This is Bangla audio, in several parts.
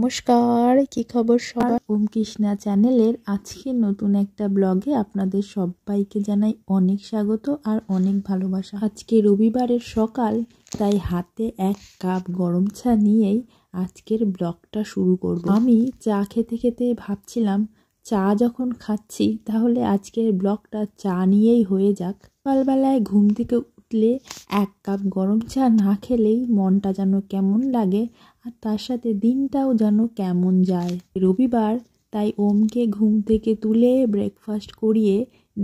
নমস্কার কি খবর সবার ওম কৃষ্ণা চ্যানেলের আজকে নতুন একটা ব্লগে আপনাদের সবাইকে জানাই অনেক স্বাগত আর অনেক ভালোবাসা আজকে রবিবারের সকাল তাই হাতে এক কাপ গরম চা নিয়েই আজকের ব্লগটা শুরু করব আমি চা খেতে খেতে ভাবছিলাম চা যখন খাচ্ছি তাহলে আজকের ব্লগটা চা নিয়েই হয়ে যাক সকালবেলায় ঘুম থেকে উঠলে এক কাপ গরম চা না খেলেই মনটা যেন কেমন লাগে আর তার সাথে দিনটাও যেন কেমন যায় রবিবার তাই ওমকে ঘুম থেকে তুলে ব্রেকফাস্ট করিয়ে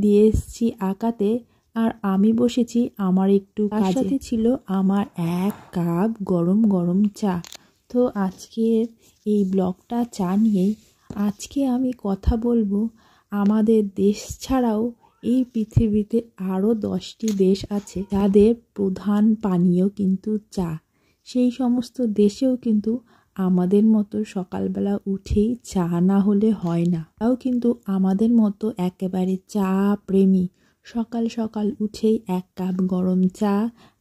দিয়ে এসছি আঁকাতে আর আমি বসেছি আমার একটু তার সাথে ছিল আমার এক কাপ গরম গরম চা তো আজকে এই ব্লগটা চা নিয়েই আজকে আমি কথা বলবো আমাদের দেশ ছাড়াও এই পৃথিবীতে আরও দশটি দেশ আছে যাদের প্রধান পানীয় কিন্তু চা সেই সমস্ত দেশেও কিন্তু আমাদের মতো সকালবেলা উঠেই চা না হলে হয় না তাও কিন্তু আমাদের মতো একেবারে চা প্রেমী সকাল সকাল উঠেই এক কাপ গরম চা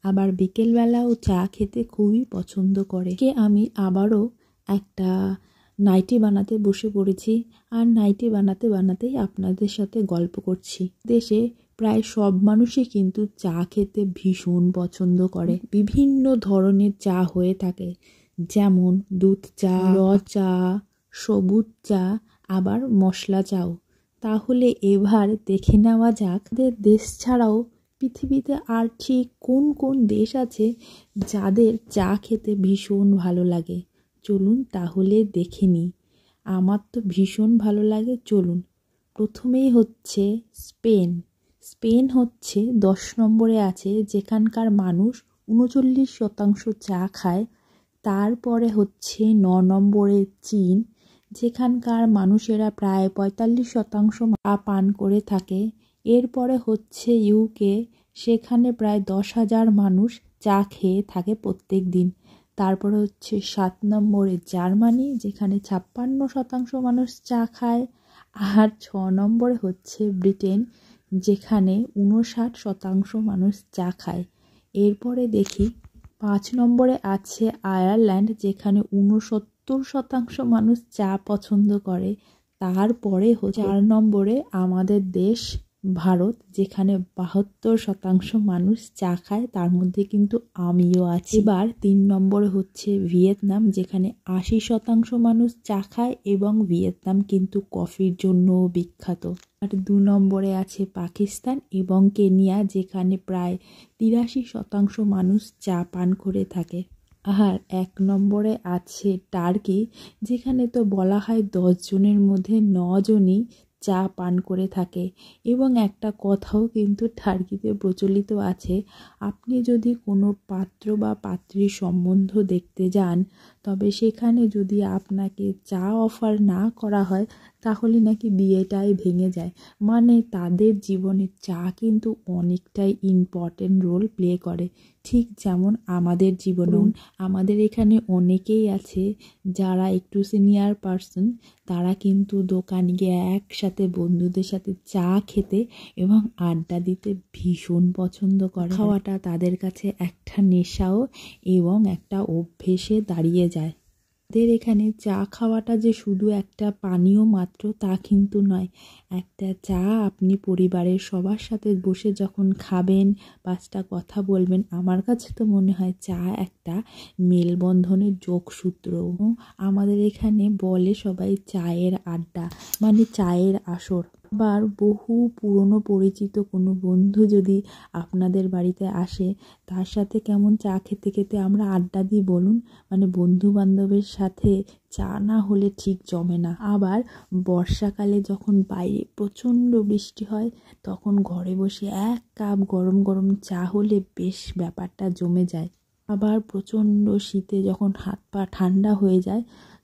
আবার বিকেলবেলাও চা খেতে খুবই পছন্দ করে কে আমি আবারও একটা নাইটি বানাতে বসে পড়েছি আর নাইটি বানাতে বানাতেই আপনাদের সাথে গল্প করছি দেশে প্রায় সব মানুষই কিন্তু চা খেতে ভীষণ পছন্দ করে বিভিন্ন ধরনের চা হয়ে থাকে যেমন দুধ চা র চা সবুজ চা আবার মশলা চাও তাহলে এবার দেখে নেওয়া যাক দেশ ছাড়াও পৃথিবীতে আর ঠিক কোন কোন দেশ আছে যাদের চা খেতে ভীষণ ভালো লাগে চলুন তাহলে দেখে নিই আমার তো ভীষণ ভালো লাগে চলুন প্রথমেই হচ্ছে স্পেন স্পেন হচ্ছে দশ নম্বরে আছে যেখানকার মানুষ উনচল্লিশ শতাংশ চা খায় তারপরে হচ্ছে ন নম্বরে চীন যেখানকার মানুষেরা প্রায় পঁয়তাল্লিশ শতাংশ চা পান করে থাকে এরপরে হচ্ছে ইউকে সেখানে প্রায় দশ হাজার মানুষ চা খেয়ে থাকে প্রত্যেক দিন তারপরে হচ্ছে সাত নম্বরে জার্মানি যেখানে ছাপ্পান্ন শতাংশ মানুষ চা খায় আর ছ নম্বরে হচ্ছে ব্রিটেন যেখানে উনষাট শতাংশ মানুষ চা খায় এরপরে দেখি পাঁচ নম্বরে আছে আয়ারল্যান্ড যেখানে উনসত্তর শতাংশ মানুষ চা পছন্দ করে তারপরে চার নম্বরে আমাদের দেশ ভারত যেখানে বাহাত্তর শতাংশ মানুষ চা খায় তার মধ্যে কিন্তু আমিও আছি এবার তিন নম্বরে হচ্ছে ভিয়েতনাম যেখানে আশি শতাংশ মানুষ চা খায় এবং ভিয়েতনাম কিন্তু কফির জন্য বিখ্যাত আর দু নম্বরে আছে পাকিস্তান এবং কেনিয়া যেখানে প্রায় তিরাশি শতাংশ মানুষ চা পান করে থাকে আর এক নম্বরে আছে টার্কি যেখানে তো বলা হয় দশজনের মধ্যে নজনই চা পান করে থাকে এবং একটা কথাও কিন্তু টার্কিতে প্রচলিত আছে আপনি যদি কোনো পাত্র বা পাত্রীর সম্বন্ধ দেখতে যান তবে সেখানে যদি আপনাকে চা অফার না করা হয় তাহলে নাকি বিয়েটাই ভেঙে যায় মানে তাদের জীবনে চা কিন্তু অনেকটাই ইম্পর্টেন্ট রোল প্লে করে ঠিক যেমন আমাদের জীবন আমাদের এখানে অনেকেই আছে যারা একটু সিনিয়র পার্সন তারা কিন্তু দোকান গিয়ে একসাথে বন্ধুদের সাথে চা খেতে এবং আড্ডা দিতে ভীষণ পছন্দ করে খাওয়াটা তাদের কাছে একটা নেশাও এবং একটা অভ্যেসে দাঁড়িয়ে যায় আমাদের এখানে চা খাওয়াটা যে শুধু একটা পানীয় মাত্র তা কিন্তু নয় একটা চা আপনি পরিবারের সবার সাথে বসে যখন খাবেন পাঁচটা কথা বলবেন আমার কাছে তো মনে হয় চা একটা মেলবন্ধনের যোগসূত্র আমাদের এখানে বলে সবাই চায়ের আড্ডা মানে চায়ের আসর আবার বহু পুরনো পরিচিত কোনো বন্ধু যদি আপনাদের বাড়িতে আসে তার সাথে কেমন চা খেতে খেতে আমরা আড্ডা দিই বলুন মানে বন্ধু বান্ধবের সাথে চা না হলে ঠিক জমে না আবার বর্ষাকালে যখন বাইরে প্রচণ্ড বৃষ্টি হয় তখন ঘরে বসে এক কাপ গরম গরম চা হলে বেশ ব্যাপারটা জমে যায় আবার প্রচণ্ড শীতে যখন হাত পা ঠান্ডা হয়ে যায়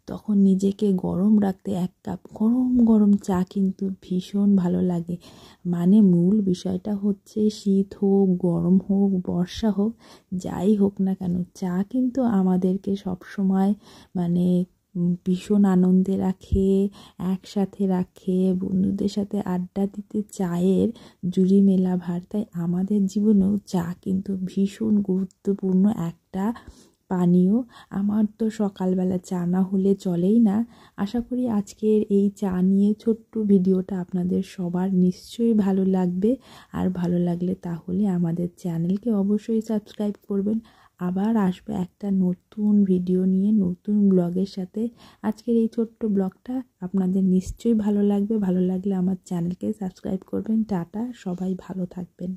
তখন নিজেকে গরম রাখতে এক কাপ গরম গরম চা কিন্তু ভীষণ ভালো লাগে মানে মূল বিষয়টা হচ্ছে শীত হোক গরম হোক বর্ষা হোক যাই হোক না কেন চা কিন্তু আমাদেরকে সবসময় মানে ভীষণ আনন্দে রাখে একসাথে রাখে বন্ধুদের সাথে আড্ডা দিতে চায়ের জুড়ি মেলা ভার তাই আমাদের জীবনেও চা কিন্তু ভীষণ গুরুত্বপূর্ণ একটা পানীয় আমার তো সকালবেলা চা না হলে চলেই না আশা করি আজকের এই চা নিয়ে ছোট্ট ভিডিওটা আপনাদের সবার নিশ্চয়ই ভালো লাগবে আর ভালো লাগলে তাহলে আমাদের চ্যানেলকে অবশ্যই সাবস্ক্রাইব করবেন আবার আসবে একটা নতুন ভিডিও নিয়ে নতুন ব্লগের সাথে আজকের এই ছোট্ট ব্লগটা আপনাদের নিশ্চয়ই ভালো লাগবে ভালো লাগলে আমার চ্যানেলকে সাবস্ক্রাইব করবেন টাটা সবাই ভালো থাকবেন